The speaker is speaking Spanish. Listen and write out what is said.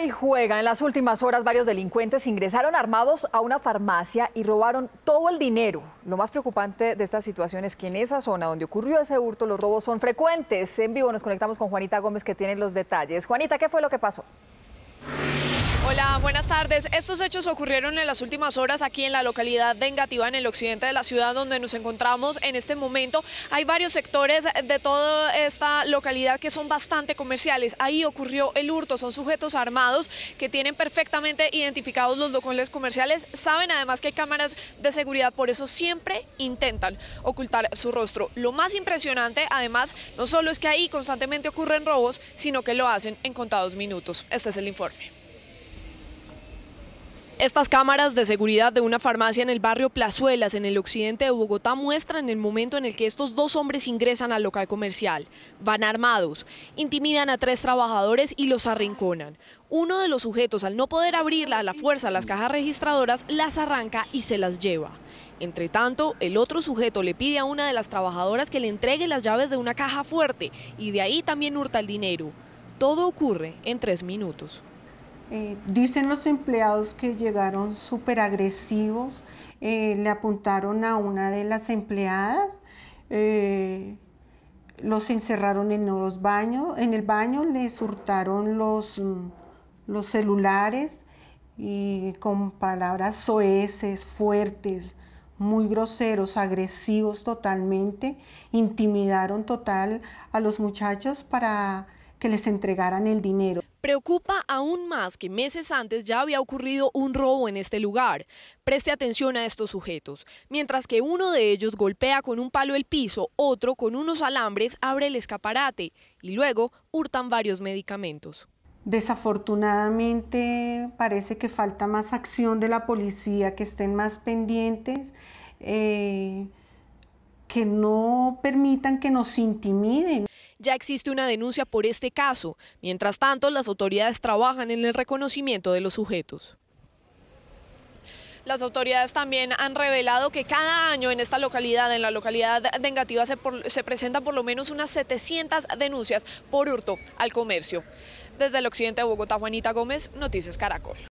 y juega. En las últimas horas varios delincuentes ingresaron armados a una farmacia y robaron todo el dinero. Lo más preocupante de esta situación es que en esa zona donde ocurrió ese hurto los robos son frecuentes. En vivo nos conectamos con Juanita Gómez que tiene los detalles. Juanita, ¿qué fue lo que pasó? Hola, buenas tardes. Estos hechos ocurrieron en las últimas horas aquí en la localidad de Engativá, en el occidente de la ciudad donde nos encontramos en este momento. Hay varios sectores de toda esta localidad que son bastante comerciales. Ahí ocurrió el hurto, son sujetos armados que tienen perfectamente identificados los locales comerciales. Saben además que hay cámaras de seguridad, por eso siempre intentan ocultar su rostro. Lo más impresionante, además, no solo es que ahí constantemente ocurren robos, sino que lo hacen en contados minutos. Este es el informe. Estas cámaras de seguridad de una farmacia en el barrio Plazuelas, en el occidente de Bogotá, muestran el momento en el que estos dos hombres ingresan al local comercial. Van armados, intimidan a tres trabajadores y los arrinconan. Uno de los sujetos, al no poder abrirla a la fuerza las cajas registradoras, las arranca y se las lleva. Entre tanto, el otro sujeto le pide a una de las trabajadoras que le entregue las llaves de una caja fuerte y de ahí también hurta el dinero. Todo ocurre en tres minutos. Eh, dicen los empleados que llegaron súper agresivos, eh, le apuntaron a una de las empleadas, eh, los encerraron en los baños, en el baño les hurtaron los, mm, los celulares y con palabras soeces, fuertes, muy groseros, agresivos totalmente, intimidaron total a los muchachos para que les entregaran el dinero. Preocupa aún más que meses antes ya había ocurrido un robo en este lugar. Preste atención a estos sujetos. Mientras que uno de ellos golpea con un palo el piso, otro con unos alambres abre el escaparate y luego hurtan varios medicamentos. Desafortunadamente parece que falta más acción de la policía, que estén más pendientes. Eh, que no permitan que nos intimiden. Ya existe una denuncia por este caso. Mientras tanto, las autoridades trabajan en el reconocimiento de los sujetos. Las autoridades también han revelado que cada año en esta localidad, en la localidad de se, se presentan por lo menos unas 700 denuncias por hurto al comercio. Desde el occidente de Bogotá, Juanita Gómez, Noticias Caracol.